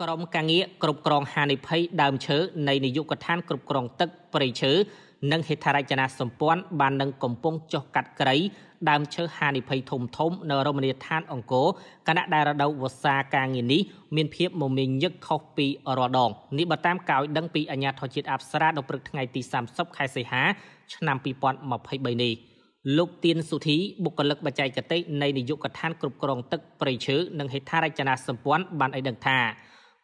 ក្រមការងារគ្រប់គ្រងហានិភ័យដើមឈើនៃនាយកដ្ឋានគ្រប់គ្រងទឹកព្រៃឈើនិងហេដ្ឋារចនាសម្ព័ន្ធបាននឹងកំពុងចុះកាត់ក្រៃដើមឈើហានិភ័យធំធំនៅរមណីយដ្ឋានអង្គរគណៈដែលរដូវវស្សាការងារនេះមានភាពមមាញឹកខុសពីរាល់ដងនេះបើតាមការឲ្យដឹងពីអាជ្ញាធរជាតិអប្សរាដល់ព្រឹកថ្ងៃទី30ខែសីហា ឆ្នាំ2023នេះលោកទៀនសុធីបុគ្គលិកបច្ចេកទេសនៃនាយកដ្ឋានគ្រប់គ្រងទឹកព្រៃឈើនិងហេដ្ឋារចនាសម្ព័ន្ធបានឲ្យដឹងថា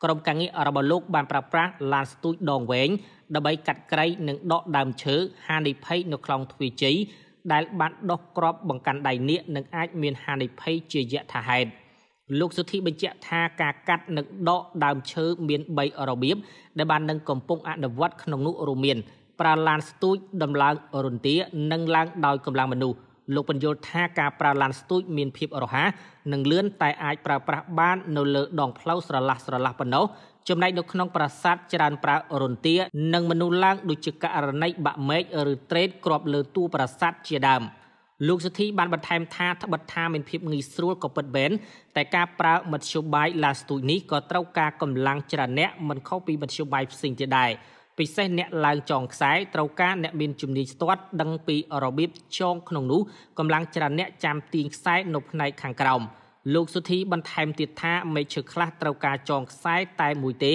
ក្រុមការងាររបស់លោកបានប្រើប្រាស់ឡានស្ទូចដងវែងដើម្បីកាត់ក្រៃនិងដកដើមឈើហានិភ័យនៅខ្លងទ្វីជ័យដែលបានដោះក្របបង្កាន់ដៃនាគនិងអាចមានហានិភ័យជាយថាហេតុលោកសុធីបញ្ជាក់ថាការកាត់និងដកដើមឈើមាន3របៀបដែលបាននឹងកំពុងអនុវត្តក្នុងនោះរួមមាន ប្រើឡានស្ទូចដំឡើងរន្ទានិងឡើងដោយកម្លាំងមនុស្សលោកបញ្យល់ថាការប្រើឡានស្ទូច មានភាពរហ័សនិងលឿនតែអាចប្រើប្រាស់បាននៅលើដងផ្លូវស្រឡះស្រឡះប៉ុណ្ណោះចំណែកនៅក្នុងប្រាសាទច្រើនប្រើរន្ទានិងមនុស្សឡើងដូចជាករណីបាក់មែកឬត្រេតគ្របលើតួប្រាសាទជាដើមលោកសុធីបានបន្ថែមថាត្បិតថាមានភាពងាយស្រួលក៏ពិតមែនតែការប្រើមធ្យោបាយឡាស្ទូចនេះក៏ត្រូវការកម្លាំងច្រើនអ្នកមិនខុសពីមធ្យោបាយផ្សេងទៀតដែរពិសេសអ្នកឡើងចងខ្សែត្រូវការអ្នកមានជំនាញស្ទាត់ដឹងពីរបៀបចងក្នុងនោះកម្លាំងច្រើនអ្នកចាំទាញខ្សែនៅផ្នែកខាងក្រោមលោកសុធី បន្ថែមទៀតថាមេឈើខ្លះត្រូវការចងខ្សែតែមួយទេ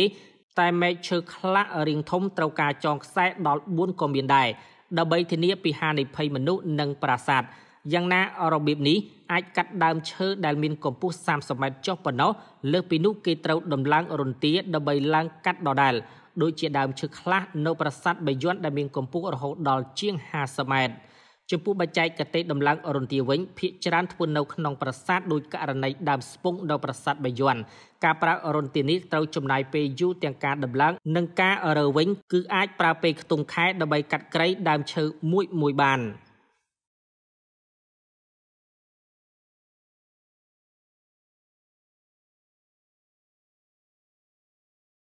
តែមេឈើខ្លះរៀងធំត្រូវការចងខ្សែដល់4ក៏មានដែរដើម្បីធានាពីហានិភ័យមនុស្សនិងប្រាសាទយ៉ាងណា របៀបនេះអាចកាត់ដើមឈើដែលមានកម្ពស់30ម៉ែត្រចុះប៉ុណ្ណោះលើសពីនោះគេត្រូវដំឡើងរន្ទាដើម្បីឡើងកាត់ដដាលដូចជាដើមឈើខ្លះនៅប្រាសាទបាយ័នដែលមានកម្ពស់រហូតដល់ជាង50ម៉ែត្រចំពោះបច្ចេកទេសដំឡើងអរុនទាវិញ ភាកច្រើនធ្វើនៅក្នុងប្រាសាទដោយករណីដើមស្ពង់នៅប្រាសាទបាយ័នការប្រើអរុនទានេះត្រូវចំណាយពេលយូរទាំងការដំឡើងនិងការរើវិញគឺអាចប្រើពេលខ្ទង់ខែដើម្បីកាត់ក្រៃដើមឈើមួយមួយបាន។